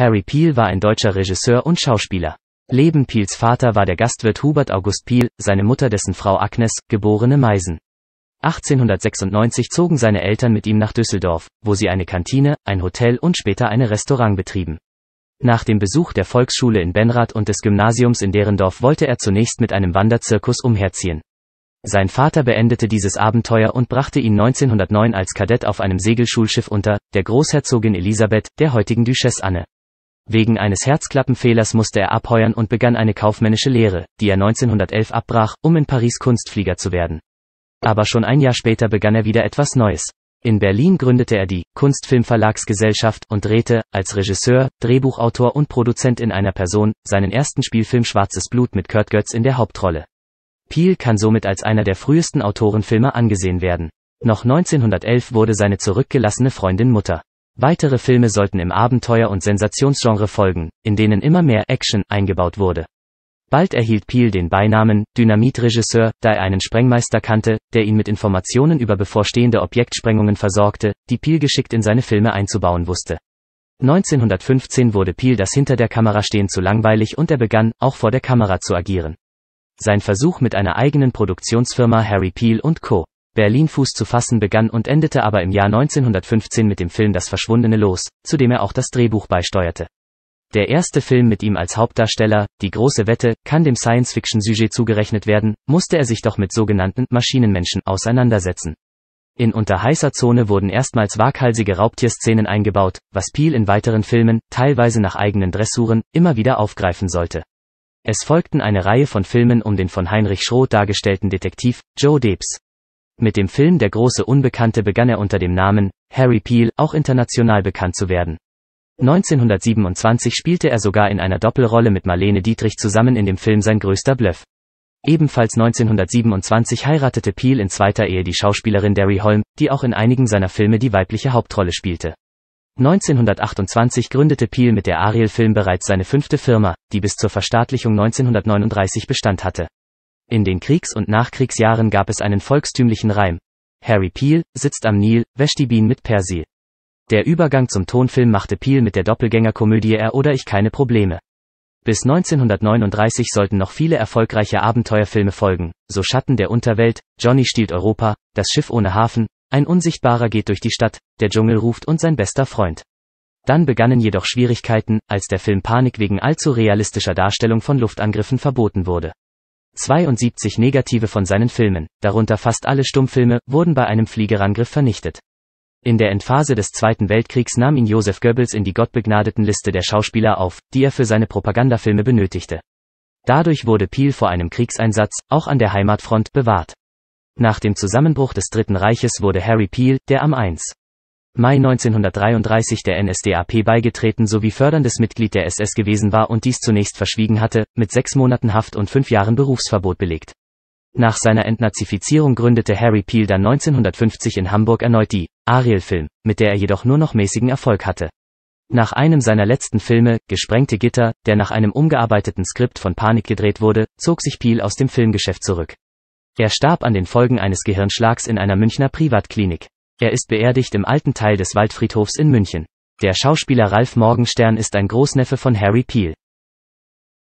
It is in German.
Harry Peel war ein deutscher Regisseur und Schauspieler. Leben Peels Vater war der Gastwirt Hubert August Peel, seine Mutter dessen Frau Agnes, geborene Meisen. 1896 zogen seine Eltern mit ihm nach Düsseldorf, wo sie eine Kantine, ein Hotel und später eine Restaurant betrieben. Nach dem Besuch der Volksschule in Benrath und des Gymnasiums in Derendorf wollte er zunächst mit einem Wanderzirkus umherziehen. Sein Vater beendete dieses Abenteuer und brachte ihn 1909 als Kadett auf einem Segelschulschiff unter, der Großherzogin Elisabeth, der heutigen Duchesse Anne. Wegen eines Herzklappenfehlers musste er abheuern und begann eine kaufmännische Lehre, die er 1911 abbrach, um in Paris Kunstflieger zu werden. Aber schon ein Jahr später begann er wieder etwas Neues. In Berlin gründete er die Kunstfilmverlagsgesellschaft und drehte, als Regisseur, Drehbuchautor und Produzent in einer Person, seinen ersten Spielfilm Schwarzes Blut mit Kurt Götz in der Hauptrolle. Peel kann somit als einer der frühesten Autorenfilmer angesehen werden. Noch 1911 wurde seine zurückgelassene Freundin Mutter. Weitere Filme sollten im Abenteuer- und Sensationsgenre folgen, in denen immer mehr Action eingebaut wurde. Bald erhielt Peel den Beinamen Dynamitregisseur, da er einen Sprengmeister kannte, der ihn mit Informationen über bevorstehende Objektsprengungen versorgte, die Peel geschickt in seine Filme einzubauen wusste. 1915 wurde Peel das hinter der Kamera stehen zu langweilig und er begann, auch vor der Kamera zu agieren. Sein Versuch mit einer eigenen Produktionsfirma Harry Peel Co. Berlin Fuß zu fassen begann und endete aber im Jahr 1915 mit dem Film Das verschwundene Los, zu dem er auch das Drehbuch beisteuerte. Der erste Film mit ihm als Hauptdarsteller, Die große Wette, kann dem Science-Fiction-Sujet zugerechnet werden, musste er sich doch mit sogenannten Maschinenmenschen auseinandersetzen. In unter heißer Zone wurden erstmals waghalsige Raubtierszenen eingebaut, was Peel in weiteren Filmen, teilweise nach eigenen Dressuren, immer wieder aufgreifen sollte. Es folgten eine Reihe von Filmen um den von Heinrich Schroth dargestellten Detektiv, Joe Debs. Mit dem Film Der große Unbekannte begann er unter dem Namen Harry Peel auch international bekannt zu werden. 1927 spielte er sogar in einer Doppelrolle mit Marlene Dietrich zusammen in dem Film Sein größter Bluff. Ebenfalls 1927 heiratete Peel in zweiter Ehe die Schauspielerin Derry Holm, die auch in einigen seiner Filme die weibliche Hauptrolle spielte. 1928 gründete Peel mit der Ariel Film bereits seine fünfte Firma, die bis zur Verstaatlichung 1939 Bestand hatte. In den Kriegs- und Nachkriegsjahren gab es einen volkstümlichen Reim. Harry Peel sitzt am Nil, wäscht die Bienen mit Persil. Der Übergang zum Tonfilm machte Peel mit der Doppelgängerkomödie Er oder ich keine Probleme. Bis 1939 sollten noch viele erfolgreiche Abenteuerfilme folgen, so Schatten der Unterwelt, Johnny stiehlt Europa, Das Schiff ohne Hafen, Ein Unsichtbarer geht durch die Stadt, Der Dschungel ruft und sein bester Freund. Dann begannen jedoch Schwierigkeiten, als der Film Panik wegen allzu realistischer Darstellung von Luftangriffen verboten wurde. 72 Negative von seinen Filmen, darunter fast alle Stummfilme, wurden bei einem Fliegerangriff vernichtet. In der Endphase des Zweiten Weltkriegs nahm ihn Josef Goebbels in die gottbegnadeten Liste der Schauspieler auf, die er für seine Propagandafilme benötigte. Dadurch wurde Peel vor einem Kriegseinsatz, auch an der Heimatfront, bewahrt. Nach dem Zusammenbruch des Dritten Reiches wurde Harry Peel, der am 1. Mai 1933 der NSDAP beigetreten sowie förderndes Mitglied der SS gewesen war und dies zunächst verschwiegen hatte, mit sechs Monaten Haft und fünf Jahren Berufsverbot belegt. Nach seiner Entnazifizierung gründete Harry Peel dann 1950 in Hamburg erneut die Ariel-Film, mit der er jedoch nur noch mäßigen Erfolg hatte. Nach einem seiner letzten Filme, Gesprengte Gitter, der nach einem umgearbeiteten Skript von Panik gedreht wurde, zog sich Peel aus dem Filmgeschäft zurück. Er starb an den Folgen eines Gehirnschlags in einer Münchner Privatklinik. Er ist beerdigt im alten Teil des Waldfriedhofs in München. Der Schauspieler Ralf Morgenstern ist ein Großneffe von Harry Peel.